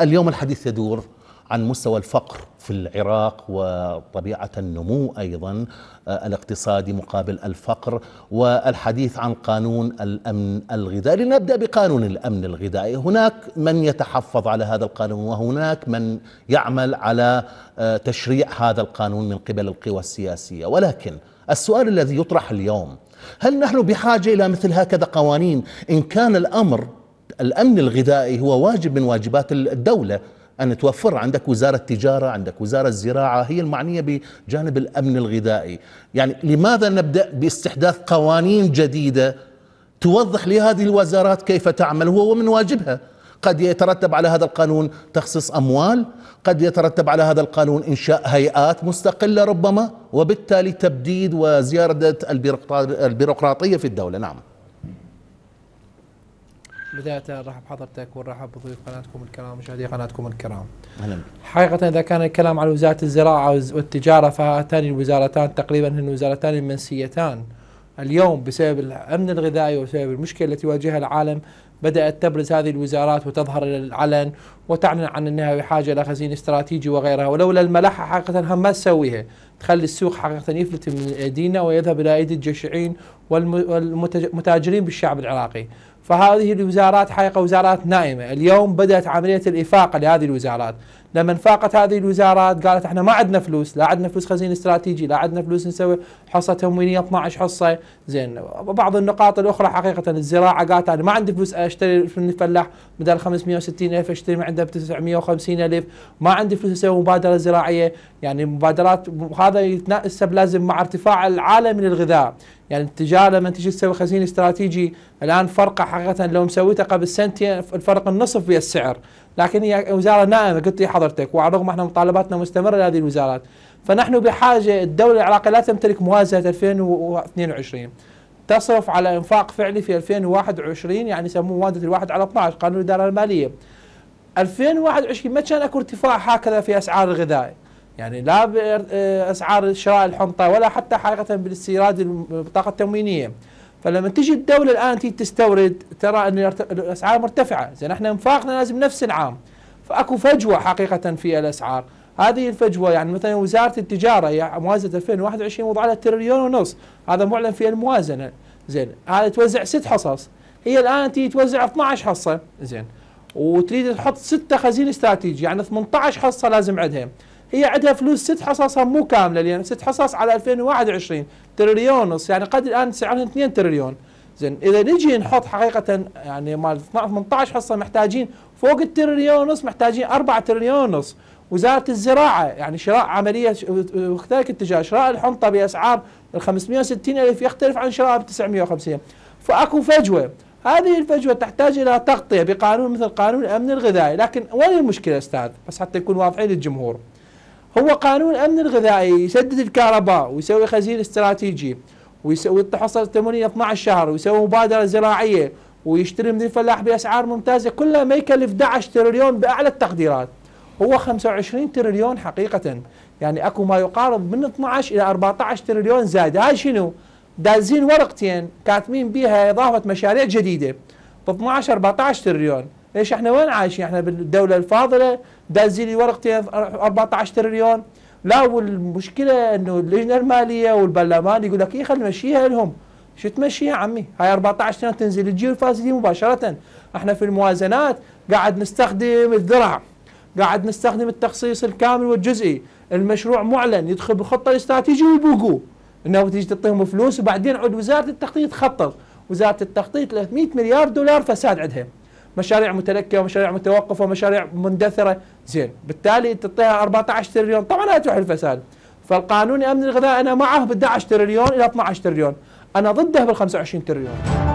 اليوم الحديث يدور عن مستوى الفقر في العراق وطبيعه النمو ايضا آه، الاقتصادي مقابل الفقر والحديث عن قانون الامن الغذائي لنبدا بقانون الامن الغذائي هناك من يتحفظ على هذا القانون وهناك من يعمل على آه، تشريع هذا القانون من قبل القوى السياسيه ولكن السؤال الذي يطرح اليوم هل نحن بحاجه الى مثل هكذا قوانين ان كان الامر الأمن الغذائي هو واجب من واجبات الدولة أن توفر عندك وزارة التجارة عندك وزارة الزراعة هي المعنية بجانب الأمن الغذائي يعني لماذا نبدأ باستحداث قوانين جديدة توضح لهذه الوزارات كيف تعمل هو من واجبها قد يترتب على هذا القانون تخصيص أموال قد يترتب على هذا القانون إنشاء هيئات مستقلة ربما وبالتالي تبديد وزيادة البيروقراطية في الدولة نعم بداية ارحب بحضرتك ونرحب بضيوف قناتكم الكرام مشاهدي قناتكم الكرام. اهلا حقيقة إذا كان الكلام عن وزارة الزراعة والتجارة فهاتان الوزارتان تقريبا هن وزارتان منسيتان. اليوم بسبب الأمن الغذائي وبسبب المشكلة التي يواجهها العالم بدأت تبرز هذه الوزارات وتظهر إلى العلن وتعلن عن أنها بحاجة إلى خزين استراتيجي وغيرها ولولا الملاحة حقيقة هم ما تسويها تخلي السوق حقيقة يفلت من أيدينا ويذهب إلى أيدي الجشعين والمتاجرين بالشعب العراقي فهذه الوزارات حقيقة وزارات نائمة اليوم بدأت عملية الإفاقة لهذه الوزارات لما انفاقت هذه الوزارات قالت احنا ما عندنا فلوس لا عندنا فلوس خزين استراتيجي لا عندنا فلوس نسوي حصة تموينية 12 حصة زين بعض النقاط الأخرى حقيقة الزراعة قالت انا ما عندي فلوس اشتري من الفلاح بدل 560 ألف اشتري من عنده ب 950 ألف ما عندي فلوس اسوي مبادرة زراعية يعني مبادرات هذا يتناسب لازم مع ارتفاع العالم للغذاء يعني التجاره لما تجي تسوي خزين استراتيجي الان فرقه حقيقه لو مسويته قبل سنتين الفرق النصف في السعر لكن هي وزاره نائمه قلت لي حضرتك وعلى الرغم احنا مطالباتنا مستمره لهذه الوزارات فنحن بحاجه الدوله العراقيه لا تمتلك موازنه 2022 تصرف على انفاق فعلي في 2021 يعني يسموه موازنه الواحد على 12 قانون الاداره الماليه 2021 ما كان اكو ارتفاع هكذا في اسعار الغذاء يعني لا باسعار آه، شراء الحنطه ولا حتى حقيقه بالاستيراد البطاقه التموينيه فلما تجي الدوله الان تيجي تستورد ترى ان الاسعار مرتفعه زين احنا انفاقنا لازم نفس العام فاكو فجوه حقيقه في الاسعار هذه الفجوه يعني مثلا وزاره التجاره يعني موازنه 2021 وضع لها تريليون ونص هذا معلن في الموازنه زين هذا توزع ست حصص هي الان تيجي توزع 12 حصه زين وتريد تحط ستة خزين استراتيجي يعني 18 حصه لازم عندها هي عندها فلوس ست حصصها مو كامله لان ست حصص على 2021 تريليون ونص يعني قد الان سعرها 2 تريليون زين اذا نجي نحط حقيقه يعني مال 18 حصه محتاجين فوق التريليون ونص محتاجين 4 تريليون ونص وزاره الزراعه يعني شراء عمليه مختلف اتجاه شراء الحنطه باسعار ال 560 الف يختلف عن شراء ب 950 فاكو فجوه هذه الفجوه تحتاج الى تغطيه بقانون مثل قانون الامن الغذائي لكن وين المشكله استاذ بس حتى يكون واضحين للجمهور هو قانون أمن الغذائي يسدد الكهرباء ويسوي خزين استراتيجي ويسوي تحصل التموينية 12 شهر ويسوي مبادرة زراعية ويشتري من الفلاح بأسعار ممتازة كلها ما يكلف 11 تريليون بأعلى التقديرات هو 25 تريليون حقيقة يعني أكو ما يقارب من 12 إلى 14 تريليون زايد هاي شنو؟ دازين ورقتين كاتبين بيها إضافة مشاريع جديدة ب 12 14 تريليون ليش احنا وين عايشين احنا بالدوله الفاضله دازين لي ورقتي 14 تريليون لا والمشكله انه اللجنه الماليه والبرلمان يقول لك اي خلينا نمشيها لهم شو تمشيها عمي هاي 14 سنه تنزل تجي الفاسدين مباشره احنا في الموازنات قاعد نستخدم الذرع قاعد نستخدم التخصيص الكامل والجزئي المشروع معلن يدخل بالخطه الاستراتيجيه ويبوقوا انه تيجي تعطيهم فلوس وبعدين عود وزاره التخطيط خطط وزاره التخطيط 300 مليار دولار فساد عندها مشاريع متلكه ومشاريع متوقفه ومشاريع مندثره زين بالتالي انت تعطيها 14 تريليون طبعا لا تروح الفساد فالقانون امن الغذاء انا معه بال 11 تريليون الى 12 تريليون انا ضده بال 25 تريليون